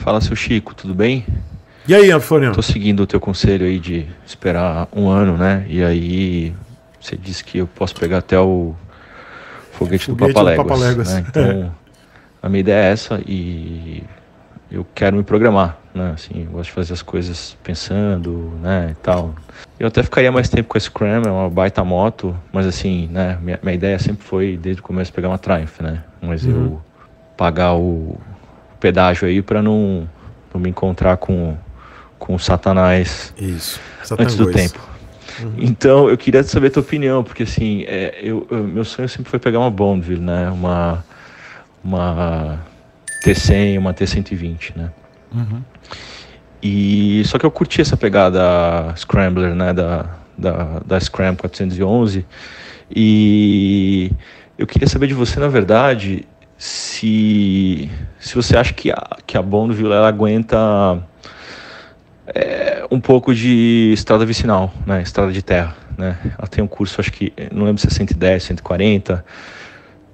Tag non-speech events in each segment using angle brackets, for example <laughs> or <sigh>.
Fala, seu Chico, tudo bem? E aí, Antônio? Tô seguindo o teu conselho aí de esperar um ano, né? E aí você disse que eu posso pegar até o foguete, foguete do Papaléguas. Do Né? <laughs> Então, a minha ideia é essa e eu quero me programar, né? Assim, eu gosto de fazer as coisas pensando, né, e tal. Eu até ficaria mais tempo com a Scram, é uma baita moto, mas assim, né, minha, minha ideia sempre foi, desde o começo, pegar uma Triumph, né? Mas uhum. eu pagar o, pedágio aí para não, não me encontrar com, com Satanás Isso. Satanás. antes do tempo. Uhum. Então, eu queria saber a tua opinião, porque assim, é, eu, eu, meu sonho sempre foi pegar uma Bondville, né? Uma, uma T100, uma T120, né? Uhum. E só que eu curti essa pegada Scrambler, né, da, da, da Scram 411. E eu queria saber de você, na verdade, se, se você acha que a, que a Bonneville ela aguenta é, um pouco de estrada vicinal, né? estrada de terra. Né? Ela tem um curso, acho que, não lembro se é 110, 140,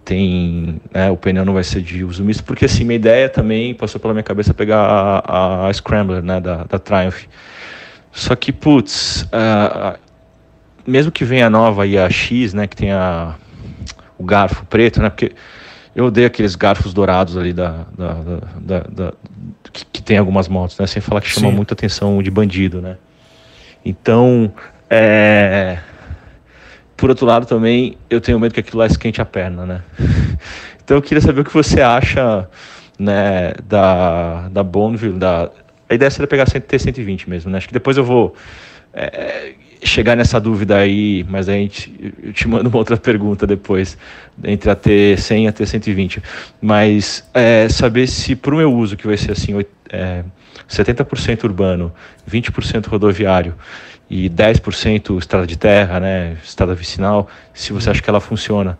tem, né, o pneu não vai ser de uso misto, porque assim, minha ideia também passou pela minha cabeça pegar a, a Scrambler, né, da, da Triumph. Só que, putz, uh, mesmo que venha a nova e a X, né, que tem a, o garfo preto, né, porque eu odeio aqueles garfos dourados ali da, da, da, da que, que, tem algumas motos, né? Sem falar que chama Sim. muita atenção de bandido, né? Então, é... por outro lado também, eu tenho medo que aquilo lá esquente a perna, né? <laughs> então eu queria saber o que você acha né, da, da Bonneville, da... A ideia seria pegar ter 120 mesmo, né? Acho que depois eu vou é, chegar nessa dúvida aí, mas a gente, eu te mando uma outra pergunta depois, entre a T100 e a T120. Mas é, saber se para o meu uso, que vai ser assim, é, 70% urbano, 20% rodoviário e 10% estrada de terra, né, estrada vicinal, se você acha que ela funciona.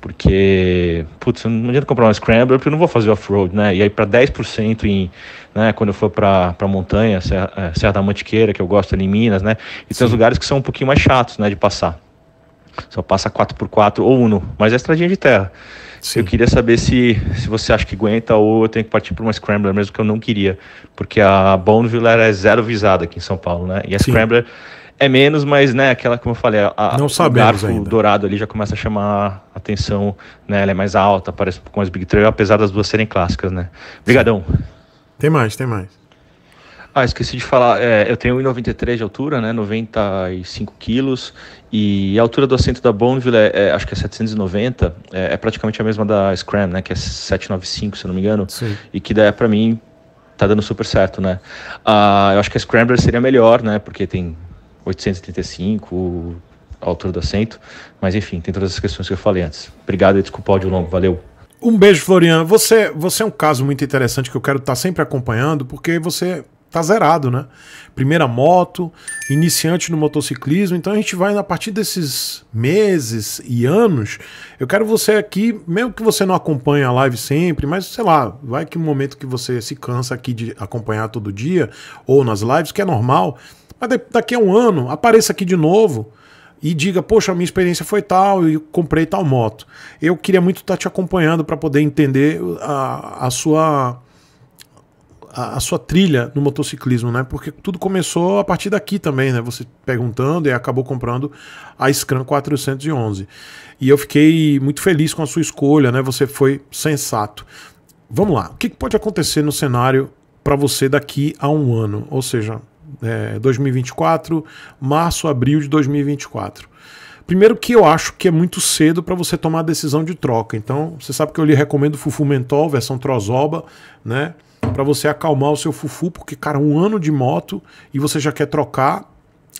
Porque, putz, não adianta comprar um Scrambler porque eu não vou fazer off-road, né? E aí para 10% em, né, quando eu for para montanha, Serra, é, Serra da Mantiqueira, que eu gosto ali em Minas, né? E Sim. tem os lugares que são um pouquinho mais chatos, né, de passar. Só passa 4x4 ou Uno, mas é estradinha de terra. Sim. Eu queria saber se, se você acha que aguenta ou eu tenho que partir para uma Scrambler, mesmo que eu não queria, porque a Bonneville é zero visada aqui em São Paulo, né? E a Sim. Scrambler é menos, mas né, aquela como eu falei, a, não o garfo ainda. dourado ali já começa a chamar atenção, né? Ela é mais alta, parece um pouco mais Big Trail, apesar das duas serem clássicas, né? Obrigadão. Tem mais, tem mais. Ah, esqueci de falar, é, eu tenho 1,93 de altura, né, 95 quilos, e a altura do assento da Bonneville, é, é acho que é 790, é, é, praticamente a mesma da Scram, né, que é 795, se eu não me engano, Sim. e que daí para mim tá dando super certo, né. Ah, eu acho que a Scrambler seria melhor, né, porque tem 835, a altura do assento, mas enfim, tem todas as questões que eu falei antes. Obrigado e desculpa o áudio longo, valeu. Um beijo, Florian. Você, você é um caso muito interessante que eu quero estar tá sempre acompanhando, porque você tá zerado, né? Primeira moto, iniciante no motociclismo. Então a gente vai, a partir desses meses e anos, eu quero você aqui, mesmo que você não acompanhe a live sempre, mas sei lá, vai que um momento que você se cansa aqui de acompanhar todo dia, ou nas lives, que é normal, mas daqui a um ano, apareça aqui de novo e diga, poxa, a minha experiência foi tal e comprei tal moto. Eu queria muito estar tá te acompanhando para poder entender a, a sua a, sua trilha no motociclismo, né? Porque tudo começou a partir daqui também, né? Você perguntando e acabou comprando a Scram 411. E eu fiquei muito feliz com a sua escolha, né? Você foi sensato. Vamos lá, o que pode acontecer no cenário para você daqui a um ano? Ou seja, é, 2024, março, abril de 2024. Primeiro que eu acho que é muito cedo para você tomar a decisão de troca. Então, você sabe que eu lhe recomendo o Mentol, versão Trozoba, né? para você acalmar o seu fufu, porque, cara, um ano de moto e você já quer trocar,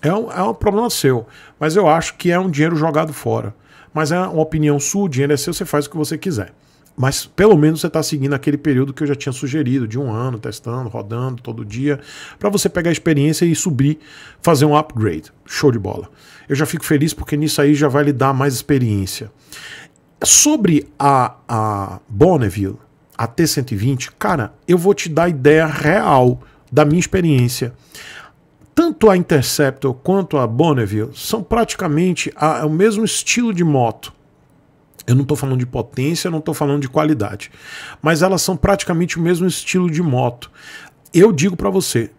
é um, é um problema seu. Mas eu acho que é um dinheiro jogado fora. Mas é uma opinião sua, o dinheiro é seu, você faz o que você quiser. Mas pelo menos você está seguindo aquele período que eu já tinha sugerido, de um ano, testando, rodando todo dia, para você pegar a experiência e subir, fazer um upgrade. Show de bola. Eu já fico feliz porque nisso aí já vai lhe dar mais experiência. Sobre a, a Bonneville, a T120, cara, eu vou te dar ideia real da minha experiência. Tanto a Interceptor quanto a Bonneville são praticamente a, é o mesmo estilo de moto. Eu não estou falando de potência, não estou falando de qualidade, mas elas são praticamente o mesmo estilo de moto. Eu digo para você,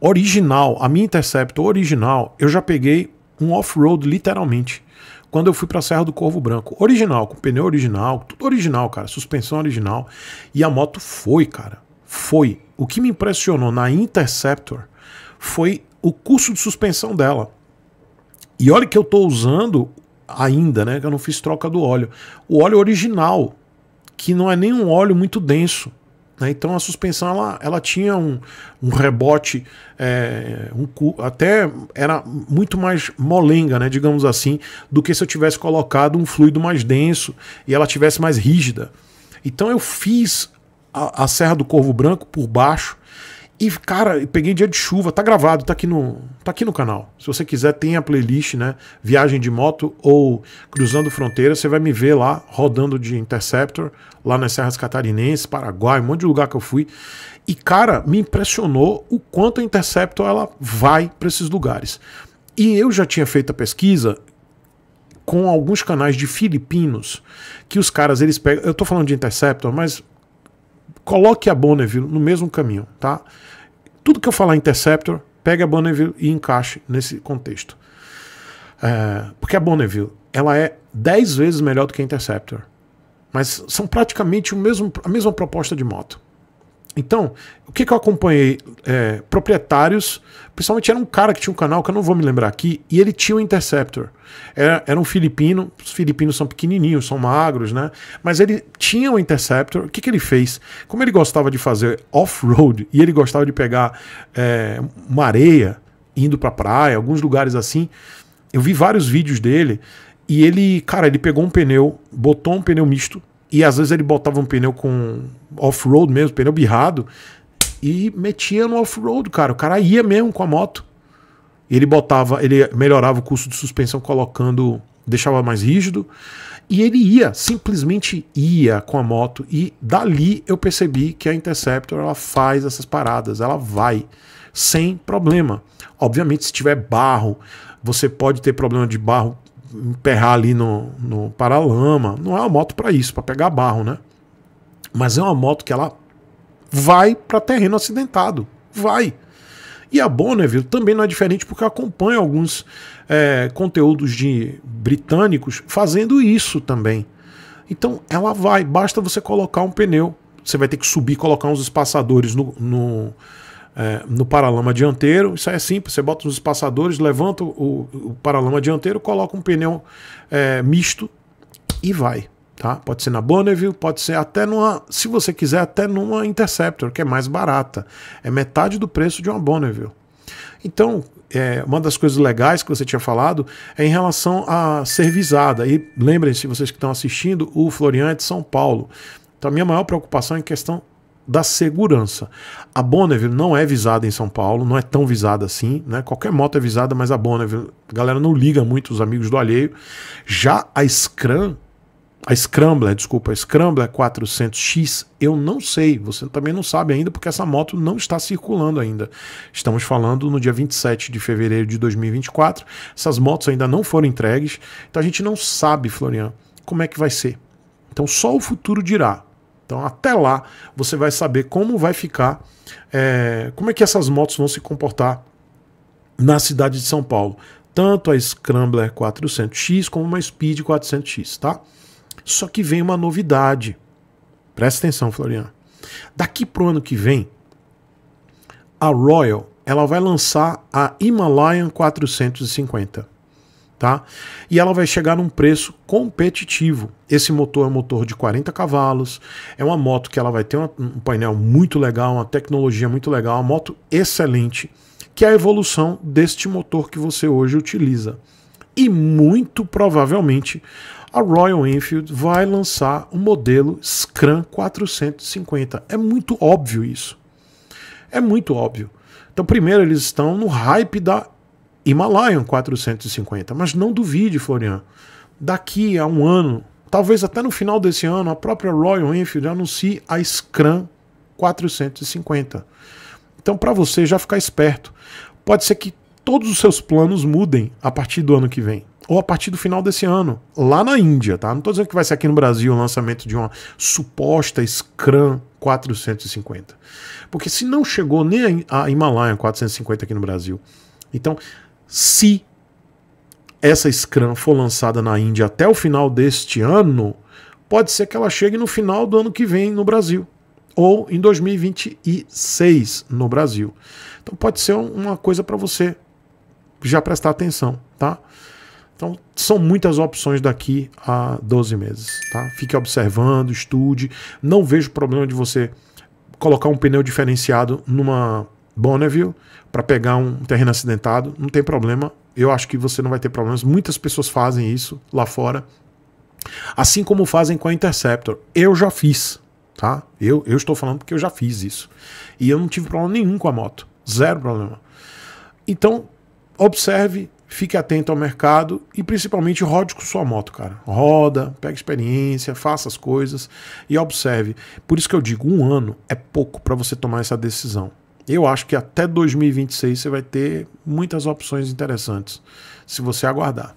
original, a minha Interceptor original, eu já peguei um off-road literalmente quando eu fui para a Serra do Corvo Branco. Original, com pneu original, tudo original, cara, suspensão original. E a moto foi, cara. Foi. O que me impressionou na Interceptor foi o custo de suspensão dela. E olha que eu tô usando ainda, né? Que eu não fiz troca do óleo. O óleo original, que não é nem um óleo muito denso. Né? Então a suspensão ela, ela tinha um, um rebote, é, um, até era muito mais molenga, né, digamos assim, do que se eu tivesse colocado um fluido mais denso e ela tivesse mais rígida. Então eu fiz a, a Serra do Corvo Branco por baixo e, cara, peguei dia de chuva, tá gravado, tá aqui no, tá aqui no canal. Se você quiser, tem a playlist, né? Viagem de moto ou Cruzando Fronteiras, você vai me ver lá rodando de Interceptor, lá nas Serras Catarinenses, Paraguai, um monte de lugar que eu fui. E, cara, me impressionou o quanto a Interceptor ela vai para esses lugares. E eu já tinha feito a pesquisa com alguns canais de filipinos, que os caras, eles pegam. Eu tô falando de Interceptor, mas coloque a Bonneville no mesmo caminho, tá? Tudo que eu falar Interceptor, pegue a Bonneville e encaixe nesse contexto. É, porque a Bonneville, ela é 10 vezes melhor do que a Interceptor. Mas são praticamente o mesmo, a mesma proposta de moto. Então, o que, que eu acompanhei? É, proprietários, principalmente era um cara que tinha um canal, que eu não vou me lembrar aqui, e ele tinha um Interceptor. Era, é, era um filipino, os filipinos são pequenininhos, são magros, né? Mas ele tinha um Interceptor, o que, que ele fez? Como ele gostava de fazer off-road, e ele gostava de pegar é, uma areia, indo pra praia, alguns lugares assim, eu vi vários vídeos dele, e ele, cara, ele pegou um pneu, botou um pneu misto, e às vezes ele botava um pneu com off-road mesmo, pneu birrado, e metia no off-road, cara. O cara ia mesmo com a moto. Ele botava, ele melhorava o custo de suspensão colocando, deixava mais rígido. E ele ia, simplesmente ia com a moto. E dali eu percebi que a Interceptor ela faz essas paradas, ela vai sem problema. Obviamente, se tiver barro, você pode ter problema de barro emperrar ali no, no paralama. Não é uma moto para isso, para pegar barro, né? Mas é uma moto que ela vai para terreno acidentado. Vai. E a Bonneville também não é diferente porque acompanha alguns é, conteúdos de britânicos fazendo isso também. Então ela vai, basta você colocar um pneu. Você vai ter que subir, colocar uns espaçadores no é, no paralama dianteiro. Isso é simples, você bota nos espaçadores, levanta o, o paralama dianteiro, coloca um pneu é, misto e vai. Tá? Pode ser na Bonneville, pode ser até numa, se você quiser, até numa Interceptor, que é mais barata. É metade do preço de uma Bonneville. Então, é, uma das coisas legais que você tinha falado é em relação a ser visada. E lembrem-se, vocês que estão assistindo, o Florian é de São Paulo. Então, a minha maior preocupação é em questão da segurança. A Bonneville não é visada em São Paulo, não é tão visada assim, né? Qualquer moto é visada, mas a Bonneville, a galera não liga muito os amigos do alheio. Já a Scram, a Scrambler, desculpa, a Scrambler 400X, eu não sei, você também não sabe ainda porque essa moto não está circulando ainda. Estamos falando no dia 27 de fevereiro de 2024, essas motos ainda não foram entregues, então a gente não sabe, Florian, como é que vai ser. Então só o futuro dirá. Então até lá você vai saber como vai ficar, é, como é que essas motos vão se comportar na cidade de São Paulo. Tanto a Scrambler 400X como uma Speed 400X, tá? Só que vem uma novidade. Presta atenção, Florian. Daqui pro ano que vem, a Royal ela vai lançar a Himalayan 450 tá? E ela vai chegar num preço competitivo. Esse motor é um motor de 40 cavalos, é uma moto que ela vai ter um painel muito legal, uma tecnologia muito legal, uma moto excelente, que é a evolução deste motor que você hoje utiliza. E muito provavelmente a Royal Enfield vai lançar um modelo Scram 450. É muito óbvio isso. É muito óbvio. Então, primeiro, eles estão no hype da Himalayan 450. Mas não duvide, Florian. Daqui a um ano, talvez até no final desse ano, a própria Royal Enfield anuncie a Scram 450. Então, para você já ficar esperto, pode ser que todos os seus planos mudem a partir do ano que vem. Ou a partir do final desse ano, lá na Índia, tá? Não estou dizendo que vai ser aqui no Brasil o lançamento de uma suposta Scram 450. Porque se não chegou nem a Himalaia 450 aqui no Brasil, então se essa Scrum for lançada na Índia até o final deste ano, pode ser que ela chegue no final do ano que vem no Brasil, ou em 2026 no Brasil. Então pode ser uma coisa para você já prestar atenção, tá? Então são muitas opções daqui a 12 meses, tá? Fique observando, estude. Não vejo problema de você colocar um pneu diferenciado numa Bonneville para pegar um terreno acidentado, não tem problema. Eu acho que você não vai ter problemas. Muitas pessoas fazem isso lá fora, assim como fazem com a Interceptor. Eu já fiz, tá? Eu, eu estou falando porque eu já fiz isso. E eu não tive problema nenhum com a moto, zero problema. Então, observe, fique atento ao mercado e principalmente rode com sua moto, cara. Roda, pega experiência, faça as coisas e observe. Por isso que eu digo, um ano é pouco para você tomar essa decisão eu acho que até 2026 você vai ter muitas opções interessantes, se você aguardar.